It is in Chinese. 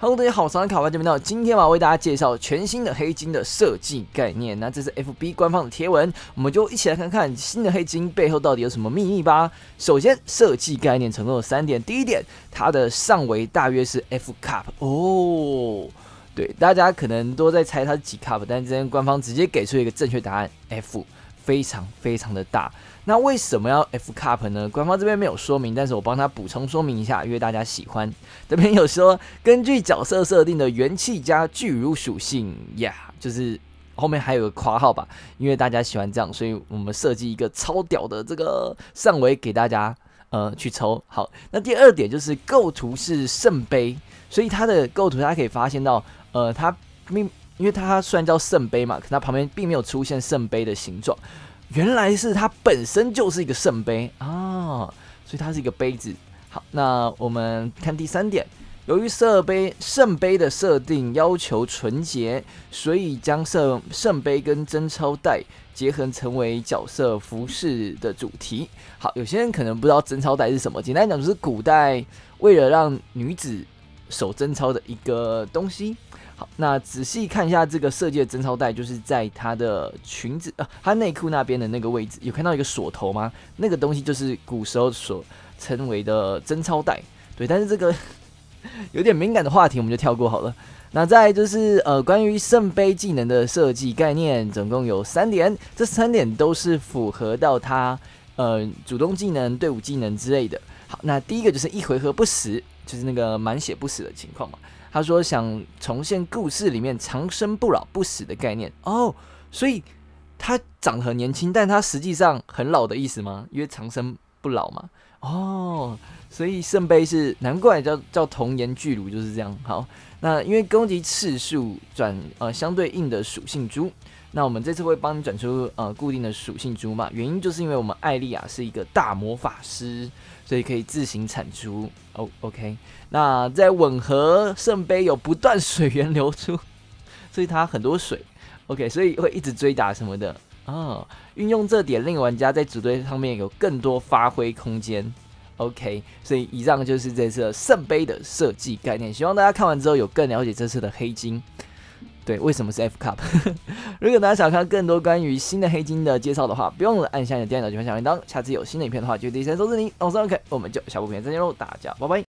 Hello，大家好，欢迎卡牌的节到今天嘛，为大家介绍全新的黑金的设计概念。那这是 FB 官方的贴文，我们就一起来看看新的黑金背后到底有什么秘密吧。首先，设计概念承诺三点：第一点，它的上围大约是 F cup 哦。对，大家可能都在猜它是几 cup，但是今天官方直接给出一个正确答案：F。非常非常的大，那为什么要 F cup 呢？官方这边没有说明，但是我帮他补充说明一下，因为大家喜欢这边有说根据角色设定的元气加巨乳属性呀，就是后面还有个括号吧，因为大家喜欢这样，所以我们设计一个超屌的这个上围给大家呃去抽。好，那第二点就是构图是圣杯，所以它的构图大家可以发现到呃它命。因为它虽然叫圣杯嘛，可它旁边并没有出现圣杯的形状，原来是它本身就是一个圣杯啊，所以它是一个杯子。好，那我们看第三点，由于圣杯圣杯的设定要求纯洁，所以将圣圣杯跟贞操带结合成为角色服饰的主题。好，有些人可能不知道贞操带是什么，简单讲就是古代为了让女子手贞操的一个东西，好，那仔细看一下这个设计的贞操带，就是在它的裙子呃，它内裤那边的那个位置，有看到一个锁头吗？那个东西就是古时候所称为的贞操带，对。但是这个 有点敏感的话题，我们就跳过好了。那再就是呃，关于圣杯技能的设计概念，总共有三点，这三点都是符合到它呃主动技能、队伍技能之类的。好，那第一个就是一回合不死。就是那个满血不死的情况嘛，他说想重现故事里面长生不老不死的概念哦，所以他长得很年轻，但他实际上很老的意思吗？因为长生。不老嘛哦，所以圣杯是难怪叫叫童颜巨乳就是这样。好，那因为攻击次数转呃相对应的属性珠，那我们这次会帮你转出呃固定的属性珠嘛？原因就是因为我们艾丽亚是一个大魔法师，所以可以自行产出。O OK，那在吻合圣杯有不断水源流出，所以它很多水。OK，所以会一直追打什么的。哦，运用这点令玩家在组队上面有更多发挥空间。OK，所以以上就是这次圣杯的设计概念。希望大家看完之后有更了解这次的黑金。对，为什么是 F Cup？如果大家想看更多关于新的黑金的介绍的话，不用了，按下你的电脑就分享铃铛。下次有新的影片的话，就第一时间通知你。我是 OK，我们就下部片再见喽，大家拜拜。